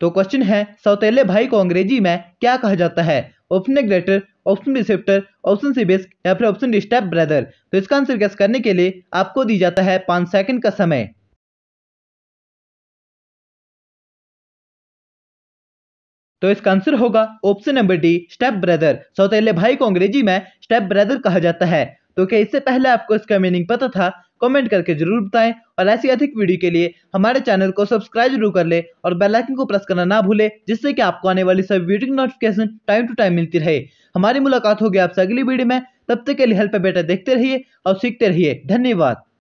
तो क्वेश्चन है सौतेले भाई को अंग्रेजी में क्या कहा जाता है option A greater option B option C या फिर ऑप्शन डी स्टेप ब्रदर तो इसका आंसर गैस करने के लिए आपको दी जाता है पाँच सेकंड का समय तो इसका आंसर होगा option number D step brother सौतेले भाई को अंग्रेजी में स्टेप ब्रदर कहा जाता है तो क्या इससे पहले आपको इसका मीनिंग पता था कमेंट करके जरूर बताएं और ऐसी अधिक वीडियो के लिए हमारे चैनल को सब्सक्राइब जरूर कर ले और बेल आइकन को प्रेस करना ना भूले जिससे कि आपको आने वाली सभी वीडियो की नोटिफिकेशन टाइम टू टाइम मिलती रहे हमारी मुलाकात होगी आपसे अगली वीडियो में तब तक के लिए हेल्प बेटा देखते रहिए और सीखते रहिए धन्यवाद